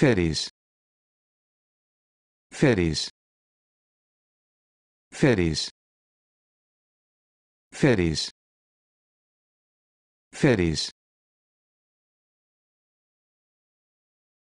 férias férias férias férias férias